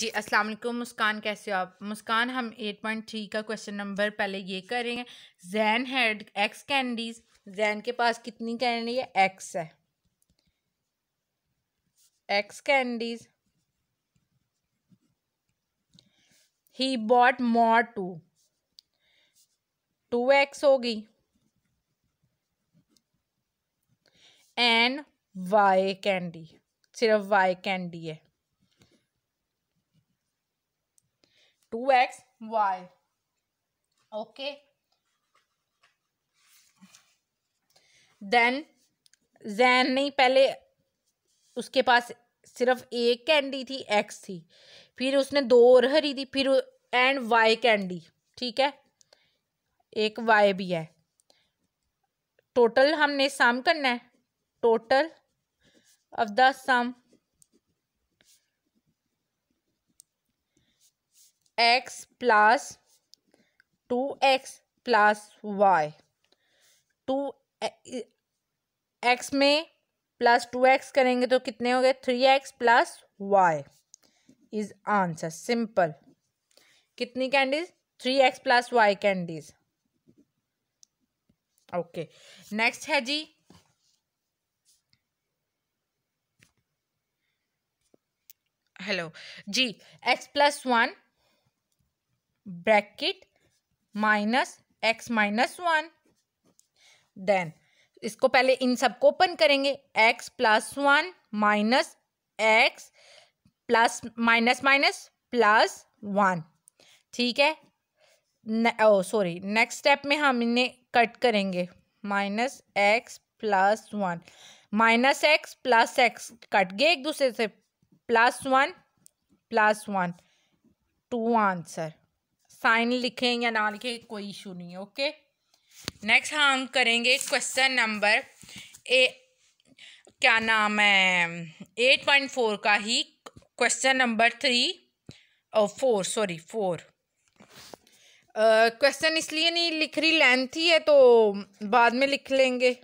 जी अस्सलाम वालेकुम मुस्कान कैसे हो आप मुस्कान हम एट पॉइंट थ्री का क्वेश्चन नंबर पहले ये करेंगे Jane had X candies Jane के पास कितनी कैंडी है एक्स है X candies he bought more two two X हो गई एंड वाई कैंडी सिर्फ वाई कैंडी है two X Y okay then Jane नहीं पहले उसके पास सिर्फ एक कैंडी थी एक्स थी फिर उसने दो और हरी थी फिर एंड वाई कैंडी ठीक है एक वाई भी है टोटल हमने सम करना है total of the sum X plus two X plus Y two X में प्लस टू एक्स करेंगे तो कितने हो गए three X plus Y is answer simple कितनी candies three X plus Y candies okay next है जी हेलो जी X plus one bracket minus X minus one then इसको पहले इन सब को ओपन करेंगे X plus one minus X plus minus minus plus one ठीक है ओ सॉरी नेक्स्ट स्टेप में हम इन्हें कट करेंगे minus X plus one minus X plus X cut गए एक दूसरे से plus one plus one two answer sign लिखें या ना लिखें कोई इशू नहीं है ओके नेक्स्ट हाँ, हम करेंगे क्वेश्चन नंबर ए क्या नाम है एट पॉइंट फोर का ही question number three four sorry four question इसलिए नहीं लिख रही लेंथ ही है तो बाद में लिख लेंगे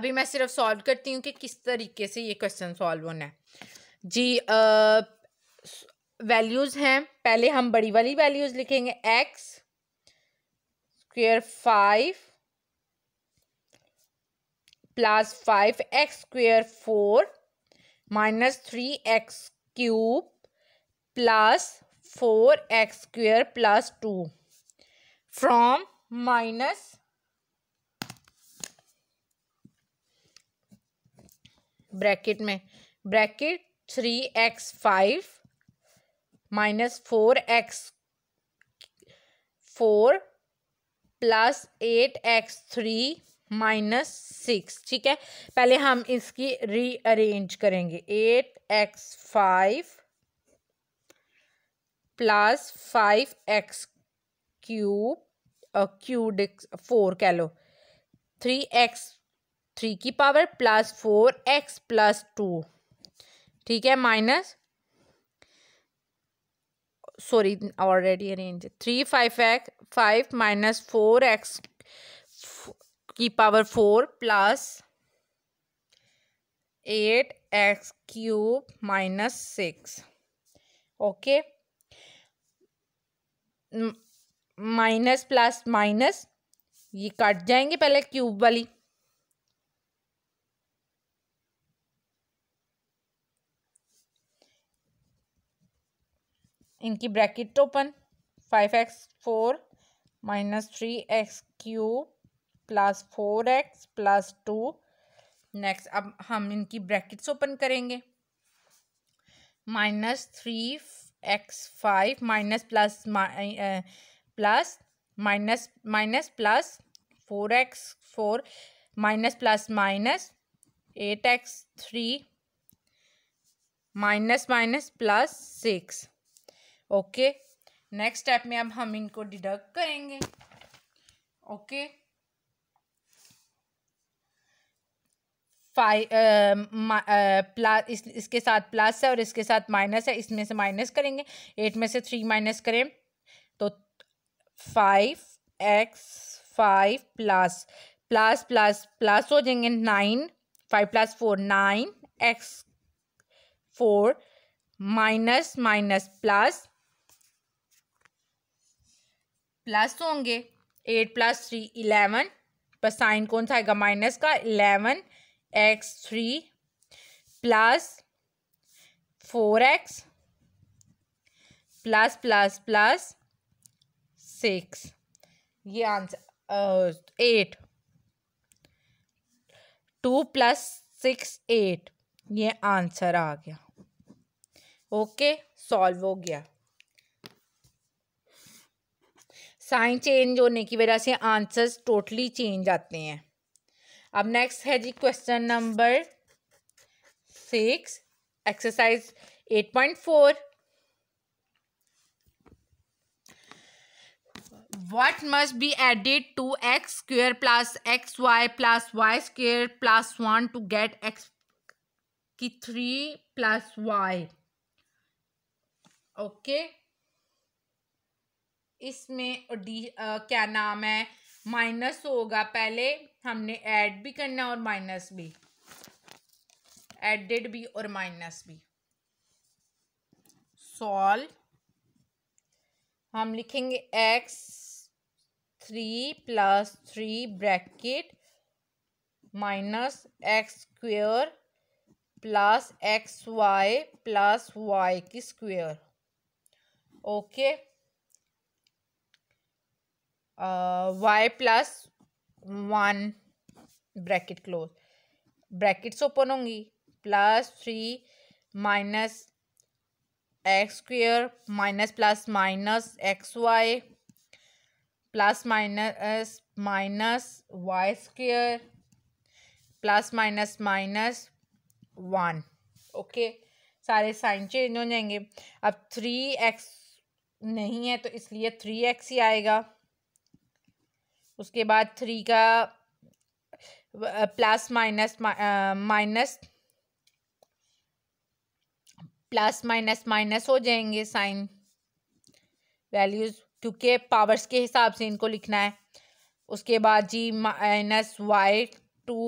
अभी मैं सिर्फ सॉल्व करती हूँ कि किस तरीके से ये क्वेश्चन सॉल्व होना है जी वैल्यूज़ हैं पहले हम बड़ी वाली वैल्यूज़ लिखेंगे X square five plus five X square four minus three X cube plus four X square plus two from minus bracket में bracket three X five minus four X four plus eight X three minus six ठीक है पहले हम इसकी rearrange करेंगे eight X five plus five X cube क्यूड four कह लो थ्री एक्स थ्री की power plus four X plus two ठीक है minus sorry already arrange three five X five minus four X की power four plus eight X cube minus six okay minus plus minus ये cut जाएंगे पहले cube वाली इनकी bracket open five X four minus three X क्यू plus four X plus two next अब हम इनकी ब्रैकेट्स ओपन करेंगे minus three X five minus plus plus minus minus plus four X four minus plus minus eight X three minus minus plus six okay next step में अब हम इनको deduct करेंगे okay plus uh, uh, इस, इसके साथ plus है और इसके साथ माइनस है इसमें से माइनस करेंगे एट में से थ्री माइनस करें तो five X five plus plus plus plus हो जाएंगे nine five plus four nine X four minus minus plus plus होंगे एट प्लस थ्री इलेवन पर साइन कौन सा आएगा माइनस का eleven X three plus four X plus plus plus six ये answer eight two plus six eight ये answer आ गया ओके सॉल्व हो गया साइन चेंज होने की वजह से आंसर्स टोटली चेंज आते हैं अब नेक्स्ट है G question number six exercise eight point four what must be added to X square plus X Y plus Y square plus one to get X की three plus Y okay इसमें डी क्या नाम है minus होगा पहले हमने add भी करना और माइनस भी एडेड भी और माइनस भी सॉल्व हम लिखेंगे X three plus three bracket minus X square plus X Y plus Y की square okay okay. Y plus one bracket close brackets open होंगी plus three minus X square minus plus minus X Y plus minus minus Y square plus minus minus one okay सारे sign change हो जाएंगे अब three x नहीं है तो इसलिए three x ही आएगा उसके बाद थ्री का plus minus minus plus minus minus हो जाएंगे साइन वैल्यूज़ क्योंकि पावर्स के हिसाब से इनको लिखना है उसके बाद G minus Y two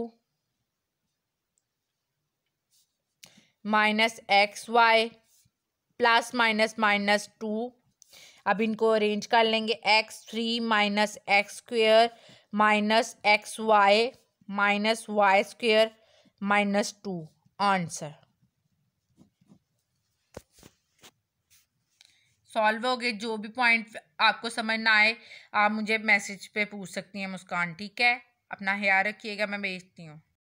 minus X Y plus minus minus two अब इनको अरेंज कर लेंगे X three minus X square minus X Y minus Y square minus two answer solve हो गए जो भी पॉइंट आपको समझ ना आए आप मुझे मैसेज पे पूछ सकती हैं मुस्कान ठीक है अपना ख्याल रखिएगा मैं भेजती हूँ